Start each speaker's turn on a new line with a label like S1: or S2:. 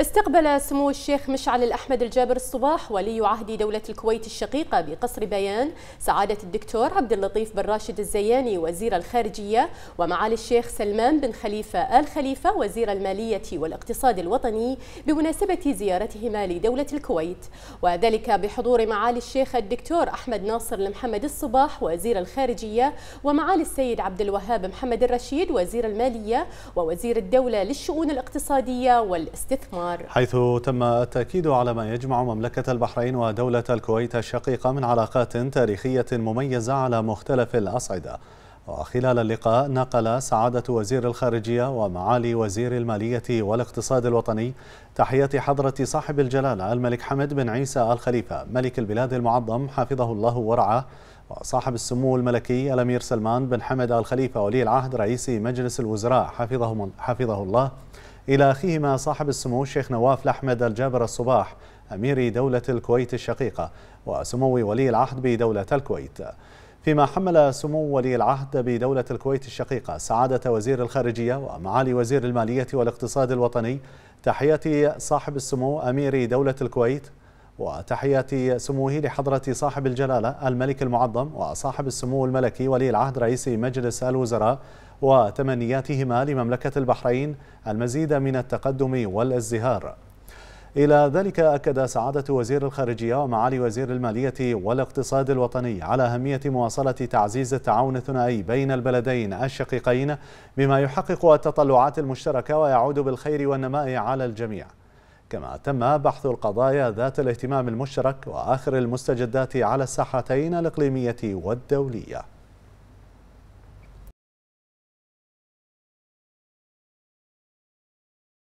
S1: استقبل سمو الشيخ مشعل الأحمد الجابر الصباح ولي عهد دولة الكويت الشقيقة بقصر بيان سعادة الدكتور عبد اللطيف بن راشد الزياني وزير الخارجية ومعالي الشيخ سلمان بن خليفة آل خليفة وزير المالية والاقتصاد الوطني بمناسبة زيارتهما لدولة الكويت وذلك بحضور معالي الشيخ الدكتور أحمد ناصر المحمد الصباح وزير الخارجية ومعالي السيد عبد الوهاب محمد الرشيد وزير المالية ووزير الدولة للشؤون الاقتصادية والاستثمار
S2: النار حيث تم التأكيد على ما يجمع مملكة البحرين ودولة الكويت الشقيقة من علاقات تاريخية مميزة على مختلف الأصعدة وخلال اللقاء نقل سعادة وزير الخارجية ومعالي وزير المالية والاقتصاد الوطني تحية حضرة صاحب الجلالة الملك حمد بن عيسى الخليفة ملك البلاد المعظم حفظه الله ورعاه وصاحب السمو الملكي الأمير سلمان بن حمد الخليفة ولي العهد رئيس مجلس الوزراء حفظه, حفظه الله إلى أخيهما صاحب السمو الشيخ نواف الأحمد الجابر الصباح أمير دولة الكويت الشقيقة وسمو ولي العهد بدولة الكويت فيما حمل سمو ولي العهد بدولة الكويت الشقيقة سعادة وزير الخارجية ومعالي وزير المالية والاقتصاد الوطني تحية صاحب السمو أمير دولة الكويت وتحياتي سموه لحضرة صاحب الجلالة الملك المعظم وصاحب السمو الملكي ولي العهد رئيس مجلس الوزراء وتمنياتهما لمملكة البحرين المزيد من التقدم والازدهار إلى ذلك أكد سعادة وزير الخارجية ومعالي وزير المالية والاقتصاد الوطني على أهمية مواصلة تعزيز التعاون الثنائي بين البلدين الشقيقين بما يحقق التطلعات المشتركة ويعود بالخير والنماء على الجميع كما تم بحث القضايا ذات الاهتمام المشترك وآخر المستجدات على الساحتين الإقليمية والدولية